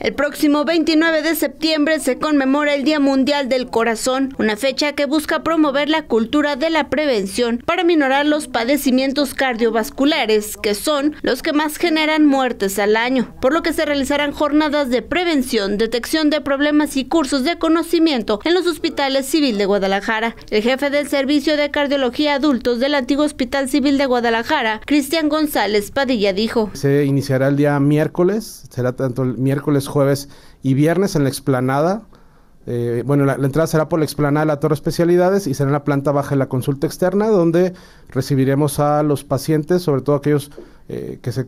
El próximo 29 de septiembre se conmemora el Día Mundial del Corazón, una fecha que busca promover la cultura de la prevención para minorar los padecimientos cardiovasculares, que son los que más generan muertes al año, por lo que se realizarán jornadas de prevención, detección de problemas y cursos de conocimiento en los hospitales civil de Guadalajara. El jefe del Servicio de Cardiología Adultos del antiguo Hospital Civil de Guadalajara, Cristian González Padilla, dijo. Se iniciará el día miércoles, será tanto miércoles, jueves y viernes en la explanada. Eh, bueno, la, entrada será por la explanada de la Torre Especialidades y será en la planta baja de la consulta externa, donde recibiremos a los pacientes, sobre todo aquellos eh, que se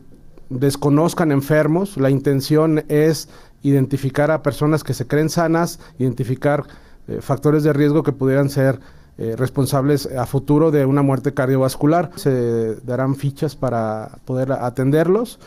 desconozcan enfermos. La intención es identificar a personas que se creen sanas, identificar eh, factores de riesgo que pudieran ser responsables a futuro de una muerte cardiovascular. Se darán fichas para poder atenderlos.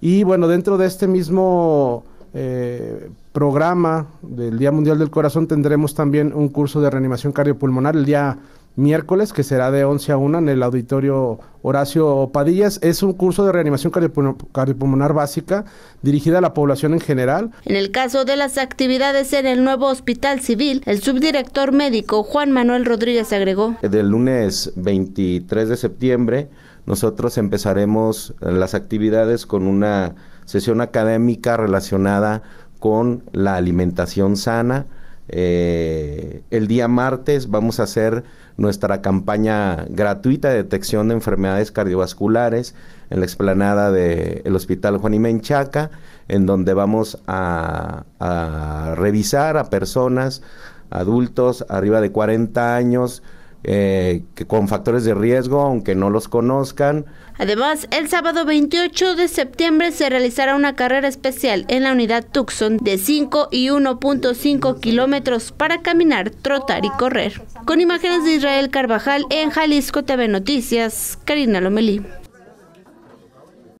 Y bueno, dentro de este mismo eh, programa del Día Mundial del Corazón tendremos también un curso de reanimación cardiopulmonar el día miércoles, que será de 11 a 1 en el auditorio Horacio Padillas. Es un curso de reanimación cardiopulmonar básica dirigida a la población en general. En el caso de las actividades en el nuevo hospital civil, el subdirector médico Juan Manuel Rodríguez agregó. Del lunes 23 de septiembre nosotros empezaremos eh, las actividades con una sesión académica relacionada con la alimentación sana. Eh, el día martes vamos a hacer nuestra campaña gratuita de detección de enfermedades cardiovasculares en la explanada del Hospital Juan y Menchaca, en donde vamos a, a revisar a personas, adultos arriba de 40 años, eh, que con factores de riesgo, aunque no los conozcan. Además, el sábado 28 de septiembre se realizará una carrera especial en la unidad Tucson de 5 y 1.5 kilómetros para caminar, trotar y correr. Con imágenes de Israel Carvajal en Jalisco TV Noticias, Karina Lomelí.